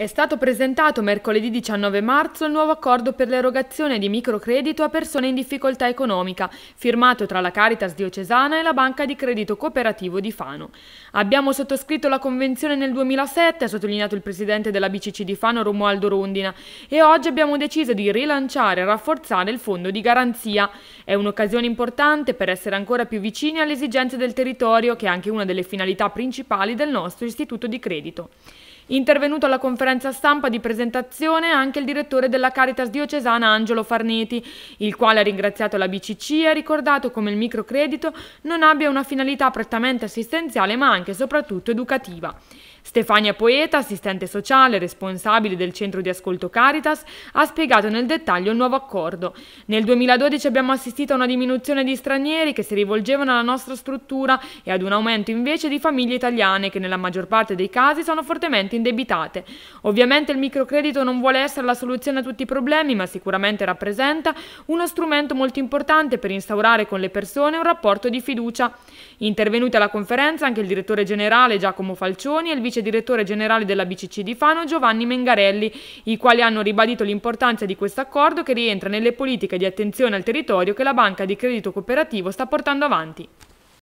È stato presentato mercoledì 19 marzo il nuovo accordo per l'erogazione di microcredito a persone in difficoltà economica, firmato tra la Caritas diocesana e la Banca di Credito Cooperativo di Fano. Abbiamo sottoscritto la convenzione nel 2007, ha sottolineato il presidente della BCC di Fano Romualdo Rondina, e oggi abbiamo deciso di rilanciare e rafforzare il fondo di garanzia. È un'occasione importante per essere ancora più vicini alle esigenze del territorio, che è anche una delle finalità principali del nostro istituto di credito. Intervenuto alla conferenza stampa di presentazione anche il direttore della Caritas diocesana Angelo Farneti, il quale ha ringraziato la BCC e ha ricordato come il microcredito non abbia una finalità prettamente assistenziale ma anche e soprattutto educativa. Stefania Poeta, assistente sociale responsabile del centro di ascolto Caritas, ha spiegato nel dettaglio il nuovo accordo. Nel 2012 abbiamo assistito a una diminuzione di stranieri che si rivolgevano alla nostra struttura e ad un aumento invece di famiglie italiane che nella maggior parte dei casi sono fortemente indebitate. Ovviamente il microcredito non vuole essere la soluzione a tutti i problemi, ma sicuramente rappresenta uno strumento molto importante per instaurare con le persone un rapporto di fiducia. Intervenuti alla conferenza anche il direttore generale Giacomo Falcioni e il vice vice direttore generale della BCC di Fano Giovanni Mengarelli, i quali hanno ribadito l'importanza di questo accordo che rientra nelle politiche di attenzione al territorio che la Banca di Credito Cooperativo sta portando avanti.